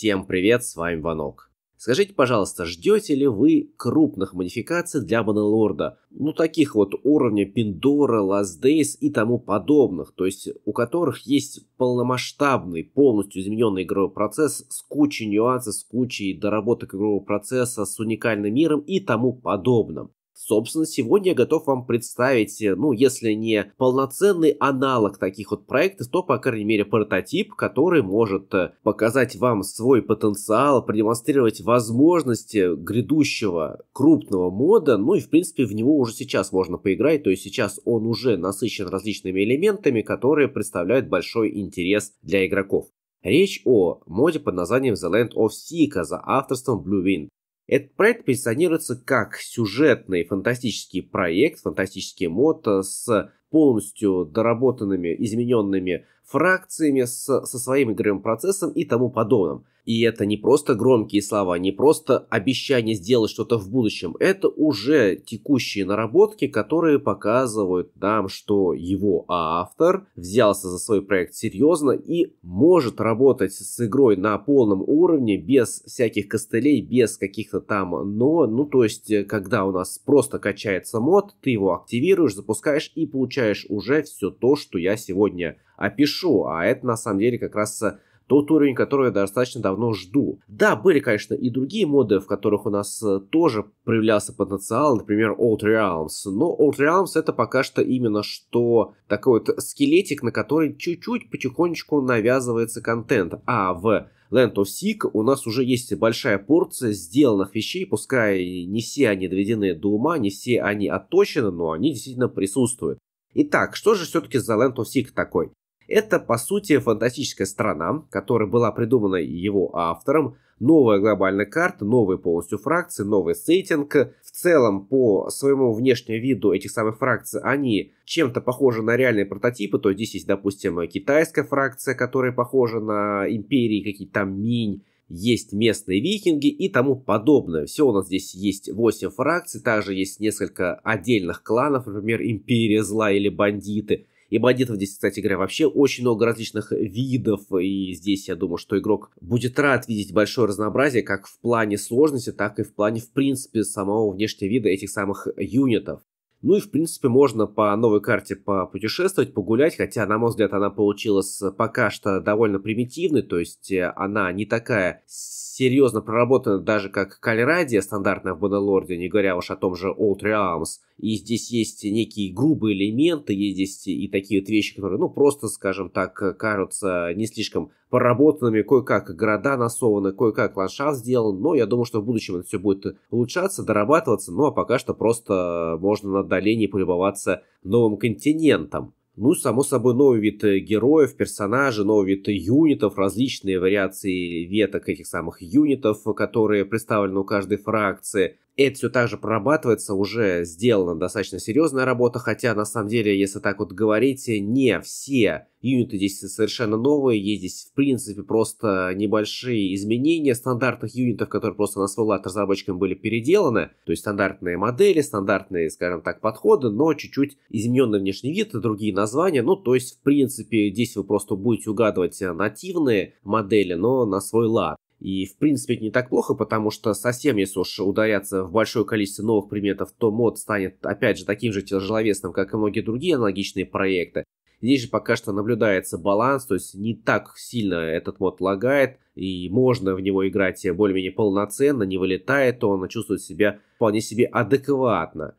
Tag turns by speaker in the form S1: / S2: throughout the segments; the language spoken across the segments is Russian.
S1: Всем привет, с вами Ванок. Скажите, пожалуйста, ждете ли вы крупных модификаций для Баннелорда? Ну, таких вот уровня Пиндора, Last Days и тому подобных, то есть у которых есть полномасштабный, полностью измененный игровой процесс с кучей нюансов, с кучей доработок игрового процесса, с уникальным миром и тому подобным. Собственно, сегодня я готов вам представить, э, ну, если не полноценный аналог таких вот проектов, то, по крайней мере, прототип, который может э, показать вам свой потенциал, продемонстрировать возможности грядущего крупного мода, ну и, в принципе, в него уже сейчас можно поиграть, то есть сейчас он уже насыщен различными элементами, которые представляют большой интерес для игроков. Речь о моде под названием The Land of Seeker за авторством Blue Wind. Этот проект позиционируется как сюжетный фантастический проект, фантастический мод э, с полностью доработанными, измененными фракциями, с, со своим игровым процессом и тому подобным. И это не просто громкие слова, не просто обещание сделать что-то в будущем. Это уже текущие наработки, которые показывают нам, что его автор взялся за свой проект серьезно и может работать с игрой на полном уровне, без всяких костылей, без каких-то там но. Ну, то есть, э, когда у нас просто качается мод, ты его активируешь, запускаешь и получаешь уже все то, что я сегодня опишу. А это на самом деле как раз э, тот уровень, который я достаточно давно жду. Да, были, конечно, и другие моды, в которых у нас э, тоже проявлялся потенциал, например, Old Realms, но Old Realms это пока что именно что такой вот скелетик, на который чуть-чуть потихонечку навязывается контент, а в Land of Sick у нас уже есть большая порция сделанных вещей, пускай не все они доведены до ума, не все они отточены, но они действительно присутствуют. Итак, что же все-таки за Land of Sick такой? Это, по сути, фантастическая страна, которая была придумана его автором, новая глобальная карта, новые полностью фракции, новый сеттинг. В целом, по своему внешнему виду этих самых фракций, они чем-то похожи на реальные прототипы. То есть здесь есть, допустим, китайская фракция, которая похожа на империи, какие-то там минь есть местные викинги и тому подобное. Все у нас здесь есть 8 фракций, также есть несколько отдельных кланов, например, Империя Зла или Бандиты. И бандитов здесь, кстати говоря, вообще очень много различных видов. И здесь, я думаю, что игрок будет рад видеть большое разнообразие как в плане сложности, так и в плане, в принципе, самого внешнего вида этих самых юнитов. Ну и, в принципе, можно по новой карте попутешествовать, погулять, хотя, на мой взгляд, она получилась пока что довольно примитивной, то есть э, она не такая серьезно проработана даже как Кальрадия стандартная в Баннелорде, не говоря уж о том же Old Realms и здесь есть некие грубые элементы, есть и такие вот вещи, которые, ну, просто, скажем так, кажутся не слишком поработанными, кое-как города насованы, кое-как ландшафт сделан, но я думаю, что в будущем это все будет улучшаться, дорабатываться, ну, а пока что просто можно на отдалении полюбоваться новым континентом. Ну, само собой, новый вид э, героев, персонажей, новый вид юнитов, различные вариации веток этих самых юнитов, которые представлены у каждой фракции это все также прорабатывается, уже сделана достаточно серьезная работа, хотя на самом деле, если так вот говорить, не все юниты здесь совершенно новые, есть здесь в принципе просто небольшие изменения стандартных юнитов, которые просто на свой лад разработчикам были переделаны, то есть стандартные модели, стандартные, скажем так, подходы, но чуть-чуть измененный внешний вид, другие названия, ну то есть в принципе здесь вы просто будете угадывать э, нативные модели, но на свой лад. И, в принципе, это не так плохо, потому что совсем, если уж ударяться в большое количество новых предметов, то мод станет, опять же, таким же тяжеловесным, как и многие другие аналогичные проекты. Здесь же пока что наблюдается баланс, то есть не так сильно этот мод лагает, и можно в него играть более-менее полноценно, не вылетает он, а чувствует себя вполне себе адекватно.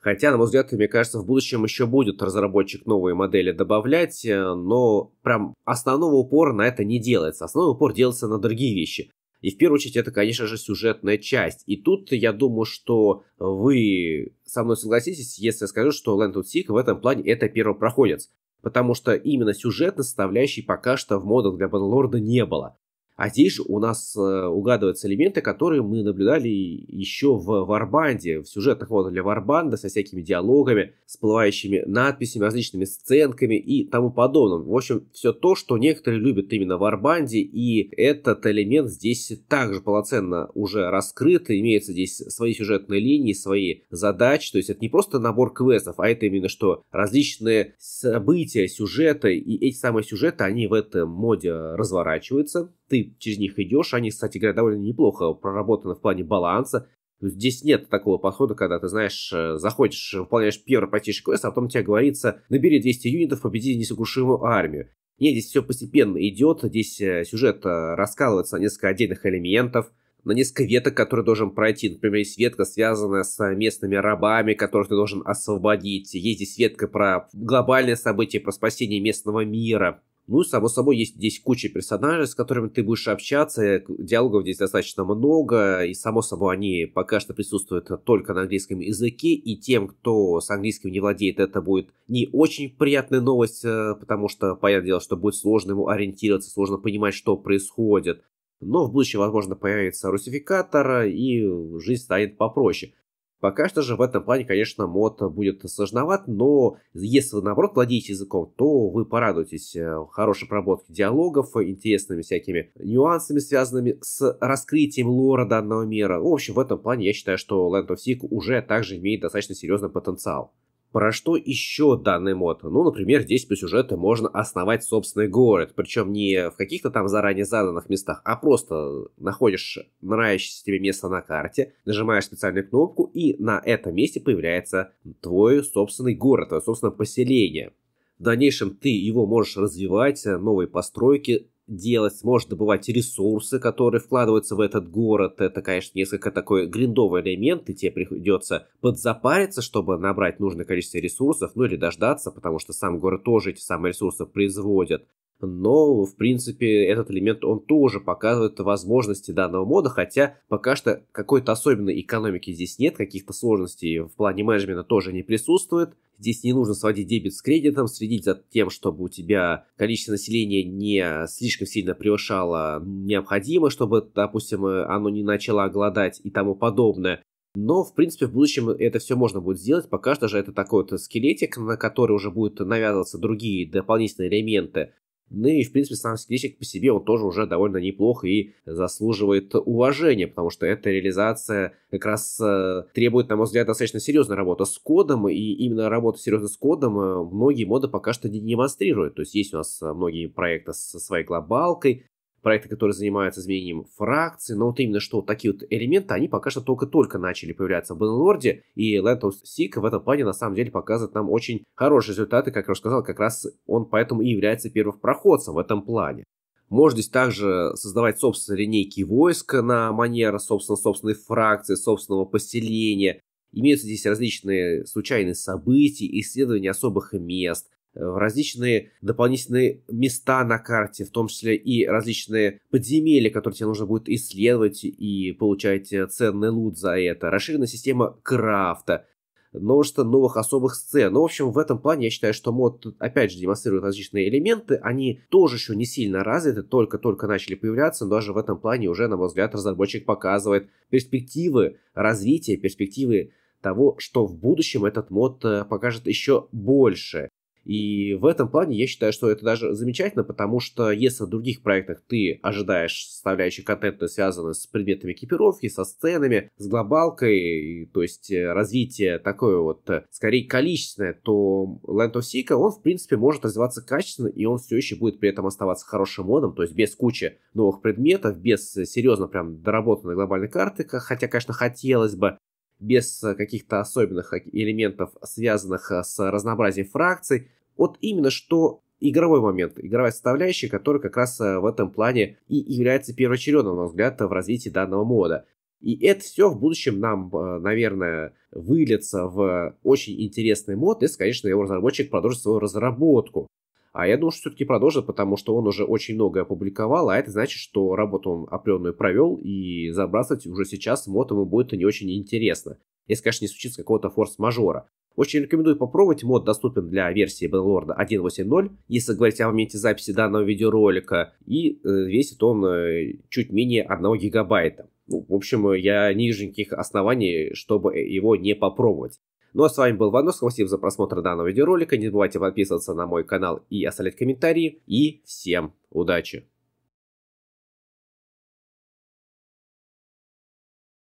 S1: Хотя, на мой взгляд, мне кажется, в будущем еще будет разработчик новые модели добавлять, э, но прям основного упора на это не делается. Основной упор делается на другие вещи. И в первую очередь это, конечно же, сюжетная часть. И тут я думаю, что вы со мной согласитесь, если я скажу, что Land of Seek в этом плане это первопроходец. Потому что именно сюжетной составляющей пока что в модах для Банлорда не было. А здесь же у нас э, угадываются элементы, которые мы наблюдали еще в Варбанде, в сюжетных модах для Варбанда со всякими диалогами, всплывающими надписями, различными сценками и тому подобным. В общем, все то, что некоторые любят именно в Варбанде, и этот элемент здесь также полноценно уже раскрыт, Имеется здесь свои сюжетные линии, свои задачи, то есть это не просто набор квестов, а это именно что различные события, сюжеты, и эти самые сюжеты, они в этом моде разворачиваются, ты через них идешь. Они, кстати говоря, довольно неплохо проработаны в плане баланса. Здесь нет такого подхода, когда ты, знаешь, э, заходишь, выполняешь первый практический квест, а потом тебе говорится, набери 200 юнитов, победи несокрушимую армию. Нет, здесь все постепенно идет, здесь э, сюжет э, раскалывается на несколько отдельных элементов, на несколько веток, которые должен пройти. Например, есть ветка, связанная с местными рабами, которых ты должен освободить. Есть здесь ветка про глобальные события, про спасение местного мира. Ну и, само собой, есть здесь куча персонажей, с которыми ты будешь общаться, э, диалогов здесь достаточно много, и, само собой, они пока что присутствуют только на английском языке, и тем, кто с английским не владеет, это будет не очень приятная новость, э, потому что, понятное дело, что будет сложно ему ориентироваться, сложно понимать, что происходит. Но в будущем, возможно, появится русификатор, и жизнь станет попроще. Пока что же в этом плане, конечно, мод будет сложноват, но если вы, наоборот, владеете языком, то вы порадуетесь э, хорошей проработке диалогов, интересными всякими нюансами, связанными с раскрытием лора данного мира. В общем, в этом плане я считаю, что Land of Sick уже также имеет достаточно серьезный потенциал. Про что еще данный мод? Ну, например, здесь по сюжету можно основать собственный город, причем не в каких-то там заранее заданных местах, а просто находишь нравящееся тебе место на карте, нажимаешь специальную кнопку, и на этом месте появляется твой собственный город, твое собственное поселение. В дальнейшем ты его можешь развивать, э, новые постройки, делать, может добывать ресурсы, которые вкладываются в этот город. Это, конечно, несколько такой гриндовый элемент, и тебе придется подзапариться, чтобы набрать нужное количество ресурсов, ну или дождаться, потому что сам город тоже эти самые ресурсы производит но, в принципе, этот элемент, он тоже показывает возможности данного мода, хотя пока что какой-то особенной экономики здесь нет, каких-то сложностей в плане менеджмента тоже не присутствует. Здесь не нужно сводить дебет с кредитом, следить за тем, чтобы у тебя количество населения не слишком сильно превышало необходимое, чтобы, допустим, оно не начало голодать и тому подобное. Но, в принципе, в будущем это все можно будет сделать. Пока что же это такой вот скелетик, на который уже будут навязываться другие дополнительные элементы. Ну и, в принципе, сам Сидичек по себе, он тоже уже довольно неплох и заслуживает уважения, потому что эта реализация как раз э, требует, на мой взгляд, достаточно серьезной работы с кодом, и именно работа серьезно с кодом э, многие моды пока что не демонстрируют. То есть есть у нас э, многие проекты со своей глобалкой, проекты, которые занимаются изменением фракции, но вот именно что такие вот элементы, они пока что только-только начали появляться в Bannerlord, и Land of Seek в этом плане на самом деле показывает нам очень хорошие результаты, как я уже сказал, как раз он поэтому и является первым проходцем в этом плане. Можно здесь также создавать собственные линейки войск на манер, собственно, собственной фракции, собственного поселения. Имеются здесь различные случайные события, исследования особых мест, в различные дополнительные места на карте, в том числе и различные подземелья, которые тебе нужно будет исследовать и получать э, ценный лут за это. Расширенная система крафта, множество новых особых сцен. Ну, в общем, в этом плане я считаю, что мод, опять же, демонстрирует различные элементы. Они тоже еще не сильно развиты, только-только начали появляться, но даже в этом плане уже, на мой взгляд, разработчик показывает перспективы развития, перспективы того, что в будущем этот мод э, покажет еще больше. И в этом плане я считаю, что это даже замечательно, потому что если в других проектах ты ожидаешь составляющих контента, связанных с предметами экипировки, со сценами, с глобалкой, то есть э, развитие такое вот, э, скорее, количественное, то Land of Seek, он, в принципе, может развиваться качественно, и он все еще будет при этом оставаться хорошим модом, то есть без кучи новых предметов, без э, серьезно прям доработанной глобальной карты, хотя, конечно, хотелось бы, без каких-то особенных элементов, связанных с разнообразием фракций, вот именно что игровой момент, игровая составляющая, которая как раз э, в этом плане и является первоочередным, на мой взгляд, в развитии данного мода. И это все в будущем нам, э, наверное, выльется в очень интересный мод, если, конечно, его разработчик продолжит свою разработку. А я думаю, что все-таки продолжит, потому что он уже очень многое опубликовал, а это значит, что работу он определенную провел, и забрасывать уже сейчас мод ему будет не очень интересно. Если, конечно, не случится какого-то форс-мажора. Очень рекомендую попробовать, мод доступен для версии Battlelord 1.8.0, если говорить о моменте записи данного видеоролика, и э, весит он э, чуть менее 1 гигабайта. Ну, в общем, э, я не вижу никаких оснований, чтобы его не попробовать. Ну а с вами был Ванос, спасибо за просмотр данного видеоролика, не забывайте подписываться на мой канал и оставлять комментарии, и всем удачи!